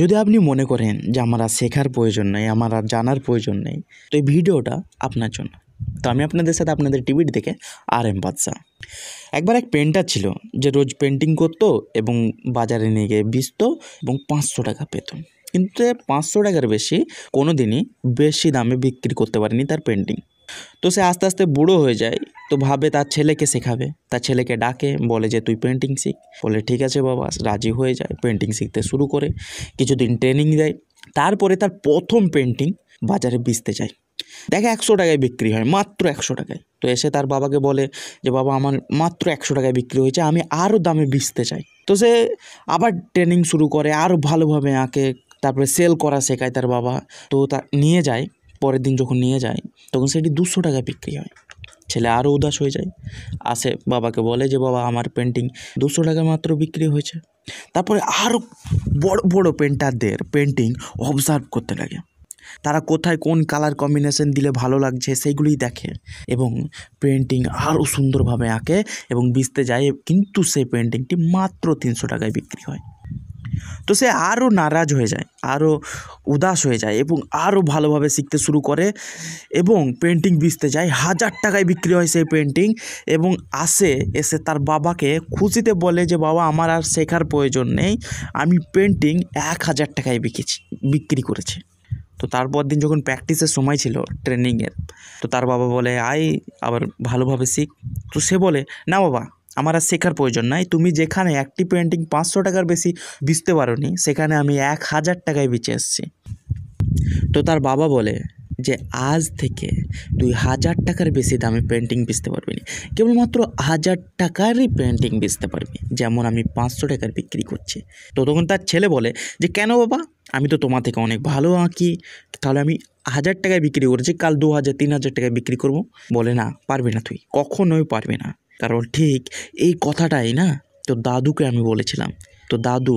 যদি আপনি মনে করেন যে আমার আর শেখার প্রয়োজন নেই আমার আর জানার প্রয়োজন নেই তো এই ভিডিওটা আপনার জন্য তো আমি আপনাদের সাথে আপনাদের টিভির থেকে আর এম বাদশাহ একবার এক পেন্টার ছিল যে রোজ পেন্টিং করত এবং বাজারে নিয়ে গিয়ে বিচত এবং পাঁচশো টাকা পেত কিন্তু পাঁচশো টাকার বেশি কোনো দিনই বেশি দামে বিক্রি করতে পারেনি তার পেন্টিং তো সে আস্তে আস্তে বুড়ো হয়ে যায় তো ভাবে তার ছেলেকে শেখাবে তার ছেলেকে ডাকে বলে যে তুই পেন্টিং শিখ বলে ঠিক আছে বাবা রাজি হয়ে যায় পেন্টিং শিখতে শুরু করে কিছুদিন ট্রেনিং দেয় তারপরে তার প্রথম পেন্টিং বাজারে বেচতে যায় দেখে একশো টাকায় বিক্রি হয় মাত্র একশো টাকায় তো এসে তার বাবাকে বলে যে বাবা আমার মাত্র একশো টাকায় বিক্রি হয়েছে আমি আরও দামে বেচতে চাই তো সে আবার ট্রেনিং শুরু করে আরও ভালোভাবে আঁকে তারপরে সেল করা শেখায় তার বাবা তো তা নিয়ে যায় পরের দিন যখন নিয়ে যায় তখন সেটি দুশো টাকা বিক্রি হয় ছেলে আরও উদাস হয়ে যায় আসে বাবাকে বলে যে বাবা আমার পেন্টিং দুশো টাকা মাত্র বিক্রি হয়েছে তারপরে আরও বড় বড় পেন্টারদের পেন্টিং অবজার্ভ করতে লাগে তারা কোথায় কোন কালার কম্বিনেশন দিলে ভালো লাগছে সেইগুলি দেখে এবং পেন্টিং আরও সুন্দরভাবে আঁকে এবং বিচতে যায় কিন্তু সেই পেন্টিংটি মাত্র তিনশো টাকায় বিক্রি হয় তো সে আরও নারাজ হয়ে যায় আরও উদাস হয়ে যায় এবং আরও ভালোভাবে শিখতে শুরু করে এবং পেন্টিং বিষতে যায় হাজার টাকায় বিক্রি হয় সেই পেন্টিং এবং আসে এসে তার বাবাকে খুশিতে বলে যে বাবা আমার আর শেখার প্রয়োজন নেই আমি পেন্টিং এক হাজার টাকায় বিকেছি বিক্রি করেছি তো তারপর দিন যখন প্র্যাকটিসের সময় ছিল ট্রেনিংয়ের তো তার বাবা বলে আয় আবার ভালোভাবে শিখ তো সে বলে না বাবা আমার আর শেখার প্রয়োজন নাই তুমি যেখানে একটি পেন্টিং পাঁচশো টাকার বেশি বিচতে পারো নি সেখানে আমি এক হাজার টাকায় বেঁচে এসছি তো তার বাবা বলে যে আজ থেকে তুই হাজার টাকার বেশি দামে পেন্টিং বেচতে পারবি না কেবলমাত্র হাজার টাকারই পেন্টিং বেচতে পারবি যেমন আমি পাঁচশো টাকার বিক্রি করছি তো তখন তার ছেলে বলে যে কেন বাবা আমি তো তোমার থেকে অনেক ভালো আঁকি তাহলে আমি হাজার টাকায় বিক্রি করছি কাল দু হাজার তিন হাজার টাকায় বিক্রি করবো বলে না পারবি না তুই কখনোই পারবি না কারণ ঠিক এই কথাটাই না তো দাদুকে আমি বলেছিলাম তো দাদু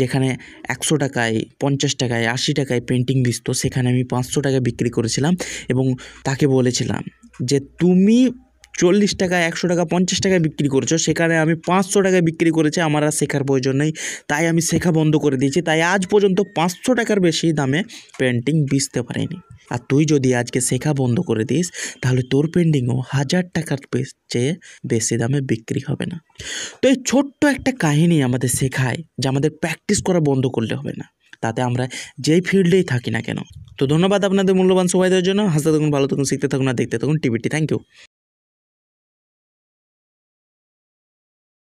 যেখানে একশো টাকায় পঞ্চাশ টাকায় আশি টাকায় পেন্টিং বেচত সেখানে আমি পাঁচশো টাকায় বিক্রি করেছিলাম এবং তাকে বলেছিলাম যে তুমি চল্লিশ টাকা একশো টাকা পঞ্চাশ টাকায় বিক্রি করছো সেখানে আমি পাঁচশো টাকায় বিক্রি করেছি আমার আর শেখার প্রয়োজন নেই তাই আমি শেখা বন্ধ করে দিয়েছি তাই আজ পর্যন্ত পাঁচশো টাকার বেশি দামে পেন্টিং বিচতে পারিনি আর তুই যদি আজকে শেখা বন্ধ করে দিস তাহলে তোর পেন্টিংও হাজার টাকার চেয়ে বেশি দামে বিক্রি হবে না তো এই ছোট্ট একটা কাহিনী আমাদের শেখায় যে আমাদের প্র্যাকটিস করা বন্ধ করলে হবে না তাতে আমরা যেই ফিল্ডেই থাকি না কেন তো ধন্যবাদ আপনাদের মূল্যবান সময় দেওয়ার জন্য হাসতে থাকুন ভালো থাকুন শিখতে থাকুন আর দেখতে থাকুন টিভিটি থ্যাংক ইউ